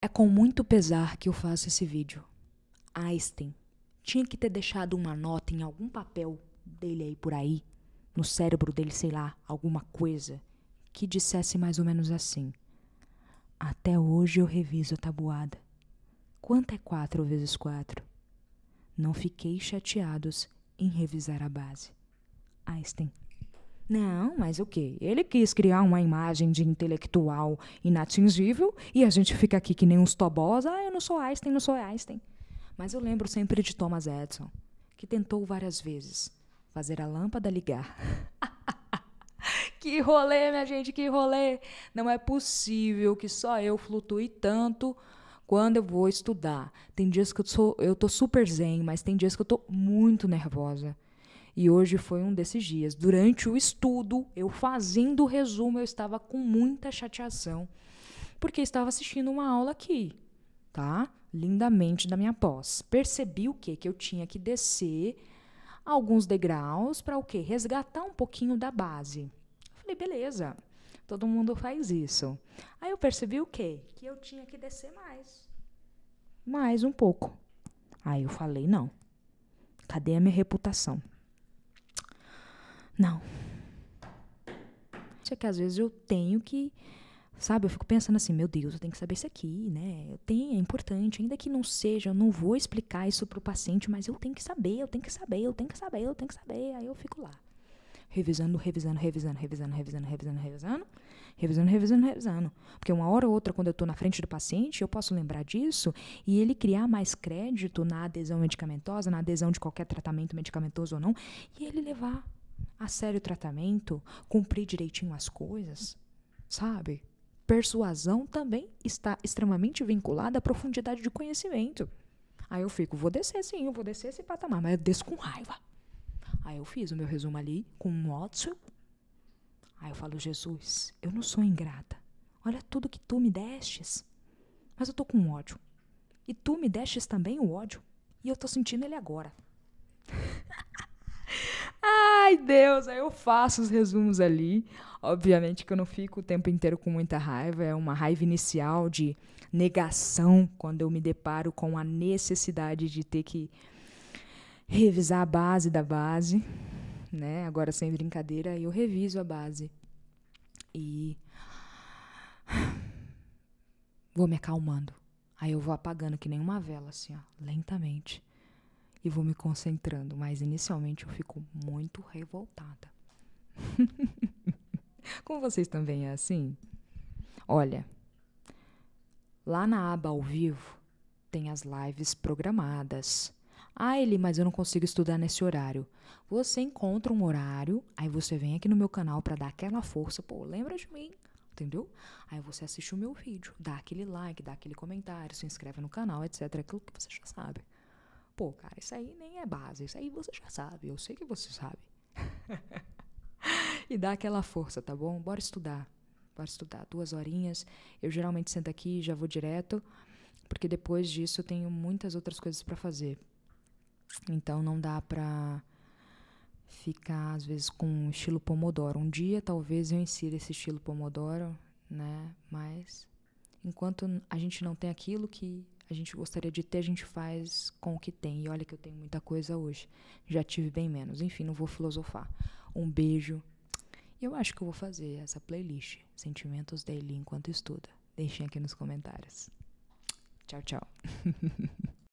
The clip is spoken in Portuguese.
É com muito pesar que eu faço esse vídeo. Einstein tinha que ter deixado uma nota em algum papel dele aí por aí, no cérebro dele, sei lá, alguma coisa, que dissesse mais ou menos assim: Até hoje eu reviso a tabuada. Quanto é 4 vezes 4? Não fiquei chateados em revisar a base. Einstein. Não, mas o quê? Ele quis criar uma imagem de intelectual inatingível e a gente fica aqui que nem uns tobós. Ah, eu não sou Einstein, não sou Einstein. Mas eu lembro sempre de Thomas Edison, que tentou várias vezes fazer a lâmpada ligar. que rolê, minha gente, que rolê! Não é possível que só eu flutue tanto quando eu vou estudar. Tem dias que eu sou, eu tô super zen, mas tem dias que eu tô muito nervosa. E hoje foi um desses dias. Durante o estudo, eu fazendo o resumo, eu estava com muita chateação, porque estava assistindo uma aula aqui, tá? Lindamente da minha pós. Percebi o quê? Que eu tinha que descer alguns degraus para o quê? Resgatar um pouquinho da base. Eu falei, beleza. Todo mundo faz isso. Aí eu percebi o quê? Que eu tinha que descer mais. Mais um pouco. Aí eu falei, não. Cadê a minha reputação? Não. Isso é que às vezes eu tenho que. Sabe, eu fico pensando assim, meu Deus, eu tenho que saber isso aqui, né? Eu tenho, é importante, ainda que não seja, eu não vou explicar isso pro paciente, mas eu tenho que saber, eu tenho que saber, eu tenho que saber, eu tenho que saber. Aí eu fico lá. Revisando, revisando, revisando, revisando, revisando, revisando, revisando, revisando, revisando, revisando. Porque uma hora ou outra, quando eu estou na frente do paciente, eu posso lembrar disso e ele criar mais crédito na adesão medicamentosa, na adesão de qualquer tratamento medicamentoso ou não, e ele levar a sério o tratamento, cumprir direitinho as coisas, sabe? Persuasão também está extremamente vinculada à profundidade de conhecimento. Aí eu fico, vou descer sim, eu vou descer esse patamar, mas eu desço com raiva. Aí eu fiz o meu resumo ali com um ódio. Aí eu falo, Jesus, eu não sou ingrata. Olha tudo que tu me destes. Mas eu tô com ódio. E tu me destes também o ódio. E eu tô sentindo ele agora ai Deus, aí eu faço os resumos ali. Obviamente que eu não fico o tempo inteiro com muita raiva, é uma raiva inicial de negação quando eu me deparo com a necessidade de ter que revisar a base da base, né? Agora sem brincadeira, eu reviso a base. E vou me acalmando. Aí eu vou apagando que nem uma vela assim, ó, lentamente e vou me concentrando, mas inicialmente eu fico muito revoltada. Com vocês também é assim? Olha, lá na aba ao vivo tem as lives programadas. Ah, Eli, mas eu não consigo estudar nesse horário. Você encontra um horário, aí você vem aqui no meu canal para dar aquela força. Pô, lembra de mim? entendeu? Aí você assiste o meu vídeo, dá aquele like, dá aquele comentário, se inscreve no canal, etc. Aquilo que você já sabe. Pô, cara, isso aí nem é base, isso aí você já sabe, eu sei que você sabe. e dá aquela força, tá bom? Bora estudar. Bora estudar. Duas horinhas. Eu geralmente sento aqui e já vou direto, porque depois disso eu tenho muitas outras coisas para fazer. Então não dá pra ficar, às vezes, com o estilo Pomodoro. Um dia talvez eu insira esse estilo Pomodoro, né? Mas enquanto a gente não tem aquilo que a gente gostaria de ter, a gente faz com o que tem. E olha que eu tenho muita coisa hoje. Já tive bem menos. Enfim, não vou filosofar. Um beijo. E eu acho que eu vou fazer essa playlist, Sentimentos da Eli enquanto estuda. Deixem aqui nos comentários. Tchau, tchau.